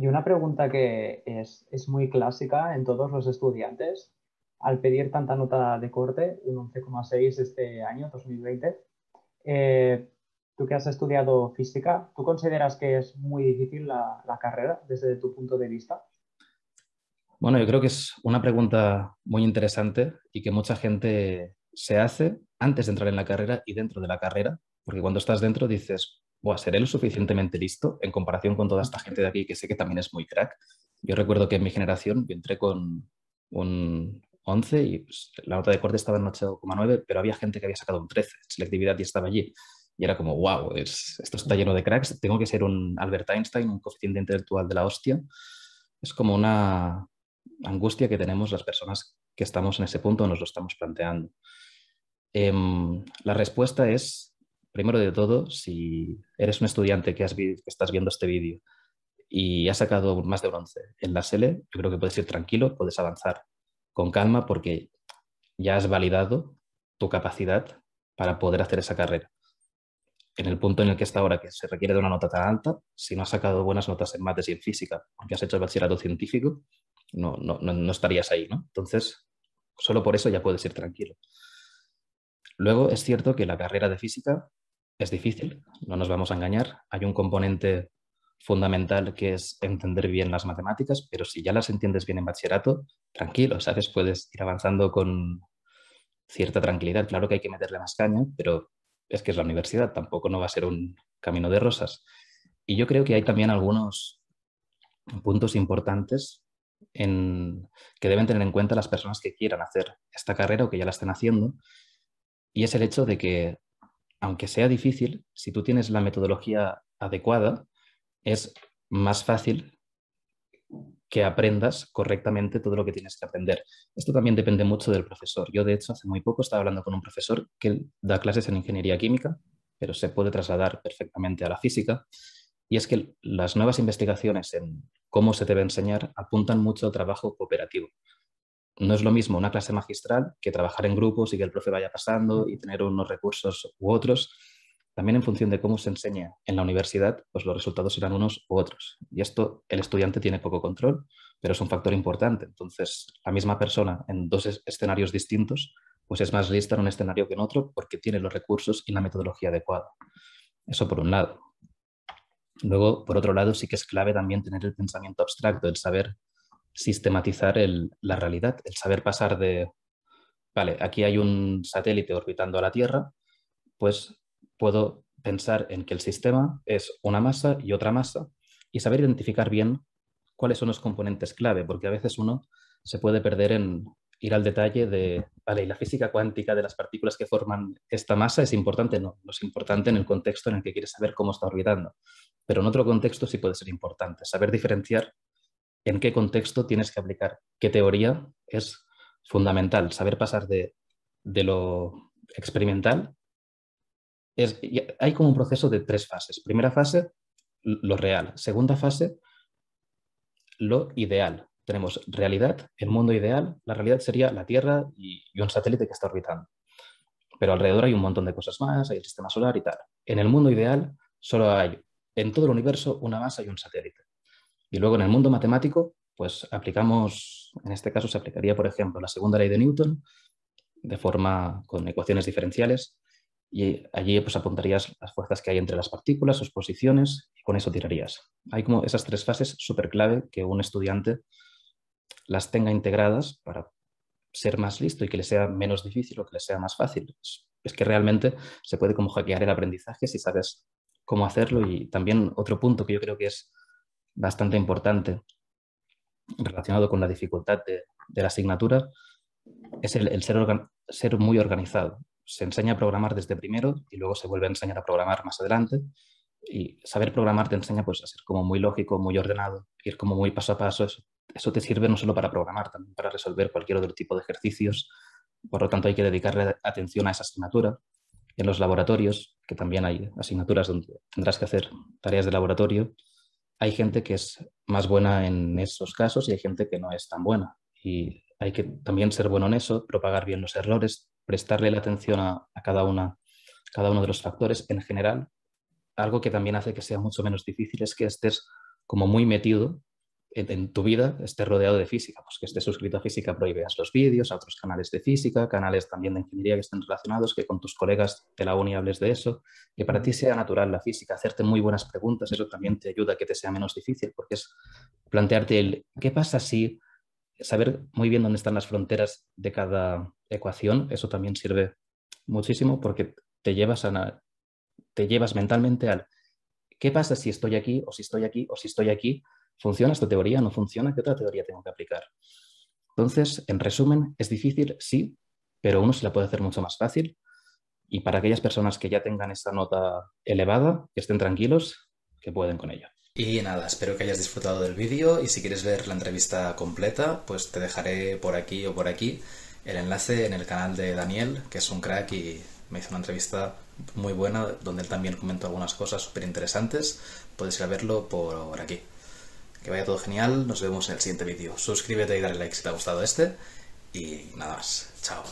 Y una pregunta que es, muy clásica en todos los estudiantes, al pedir tanta nota de corte, un 11,6 este año, 2020, eh, tú que has estudiado física, ¿tú consideras que es muy difícil la, la carrera desde tu punto de vista? Bueno, yo creo que es una pregunta muy interesante y que mucha gente se hace antes de entrar en la carrera y dentro de la carrera, porque cuando estás dentro dices, Buah, ¿seré lo suficientemente listo en comparación con toda esta gente de aquí que sé que también es muy crack? Yo recuerdo que en mi generación yo entré con un 11 y pues, la nota de corte estaba en 8,9, pero había gente que había sacado un 13 selectividad y estaba allí. Y era como, wow, es, esto está lleno de cracks, tengo que ser un Albert Einstein, un coeficiente intelectual de la hostia. Es como una angustia que tenemos las personas que estamos en ese punto, nos lo estamos planteando. Em, la respuesta es primero de todo, si eres un estudiante que, has estás viendo este vídeo y has sacado más de bronce en la SELE, yo creo que puedes ir tranquilo, puedes avanzar con calma porque ya has validado tu capacidad para poder hacer esa carrera. En el punto en el que está ahora, que se requiere de una nota tan alta, si no has sacado buenas notas en mates y en física, porque has hecho el bachillerato científico, no, no, estarías ahí, ¿no? Entonces, solo por eso ya puedes ir tranquilo. Luego es cierto que la carrera de física es difícil, no nos vamos a engañar. Hay un componente fundamental que es entender bien las matemáticas, pero si ya las entiendes bien en bachillerato, tranquilo, ¿sabes? Puedes ir avanzando con cierta tranquilidad. Claro que hay que meterle más caña, pero es que es la universidad, tampoco no va a ser un camino de rosas. Y yo creo que hay también algunos puntos importantes en, que deben tener en cuenta las personas que quieran hacer esta carrera o que ya la estén haciendo. Y es el hecho de que aunque sea difícil, si tú tienes la metodología adecuada, es más fácil que aprendas correctamente todo lo que tienes que aprender. Esto también depende mucho del profesor. Yo, de hecho, hace muy poco estaba hablando con un profesor que da clases en ingeniería química, pero se puede trasladar perfectamente a la física. Y es que las nuevas investigaciones en cómo se debe enseñar apuntan mucho al trabajo cooperativo no es lo mismo una clase magistral que trabajar en grupos y que el profe vaya pasando y tener unos recursos u otros. También en función de cómo se enseña en la universidad, pues los resultados serán unos u otros. Y esto el estudiante tiene poco control, pero es un factor importante. Entonces, la misma persona en dos escenarios distintos, pues es más lista en un escenario que en otro porque tiene los recursos y la metodología adecuada. Eso por un lado. Luego, por otro lado, sí que es clave también tener el pensamiento abstracto, el saber sistematizar la realidad, el saber pasar de, vale, aquí hay un satélite orbitando a la Tierra, pues puedo pensar en que el sistema es una masa y otra masa y saber identificar bien cuáles son los componentes clave, porque a veces uno se puede perder en ir al detalle de, vale, ¿y la física cuántica de las partículas que forman esta masa es importante? No, no es importante en el contexto en el que quieres saber cómo está orbitando, pero en otro contexto sí puede ser importante, saber diferenciar en qué contexto tienes que aplicar qué teoría es fundamental. Saber pasar de, lo experimental. Es, hay como un proceso de tres fases. Primera fase, lo real. Segunda fase, lo ideal. Tenemos realidad, el mundo ideal. La realidad sería la Tierra y, un satélite que está orbitando. Pero alrededor hay un montón de cosas más, hay el sistema solar y tal. En el mundo ideal solo hay en todo el universo una masa y un satélite. Y luego en el mundo matemático, pues aplicamos, en este caso se aplicaría, por ejemplo, la segunda ley de Newton, de forma con ecuaciones diferenciales, y allí pues apuntarías las fuerzas que hay entre las partículas, sus posiciones, y con eso tirarías. Hay como esas tres fases súper clave que un estudiante las tenga integradas para ser más listo y que le sea menos difícil o que le sea más fácil. Es, es que realmente se puede como hackear el aprendizaje si sabes cómo hacerlo y también otro punto que yo creo que es bastante importante relacionado con la dificultad de, la asignatura es el, ser, ser muy organizado. Se enseña a programar desde primero y luego se vuelve a enseñar a programar más adelante. Y saber programar te enseña pues, a ser como muy lógico, muy ordenado, ir como muy paso a paso. eso te sirve no solo para programar, también para resolver cualquier otro tipo de ejercicios. Por lo tanto, hay que dedicarle atención a esa asignatura. En los laboratorios, que también hay asignaturas donde tendrás que hacer tareas de laboratorio, hay gente que es más buena en esos casos y hay gente que no es tan buena. Y hay que también ser bueno en eso, propagar bien los errores, prestarle la atención a, cada, una, cada uno de los factores en general. Algo que también hace que sea mucho menos difícil es que estés como muy metido en tu vida esté rodeado de física, pues que estés suscrito a Física prohíbeas los vídeos, a otros canales de física, canales también de ingeniería que estén relacionados, que con tus colegas de la uni hables de eso, que para ti sea natural la física, hacerte muy buenas preguntas, eso también te ayuda a que te sea menos difícil, porque es plantearte el qué pasa si saber muy bien dónde están las fronteras de cada ecuación, eso también sirve muchísimo porque te llevas, a, te llevas mentalmente al qué pasa si estoy aquí o si estoy aquí o si estoy aquí ¿Funciona esta teoría? ¿No funciona? ¿Qué otra teoría tengo que aplicar? Entonces, en resumen, es difícil, sí, pero uno se la puede hacer mucho más fácil. Y para aquellas personas que ya tengan esa nota elevada, que estén tranquilos, que pueden con ello. Y nada, espero que hayas disfrutado del vídeo y si quieres ver la entrevista completa, pues te dejaré por aquí o por aquí el enlace en el canal de Daniel, que es un crack y me hizo una entrevista muy buena donde él también comentó algunas cosas súper interesantes. Puedes ir a verlo por aquí. Que vaya todo genial, nos vemos en el siguiente vídeo. Suscríbete y dale like si te ha gustado este. Y nada más, chao.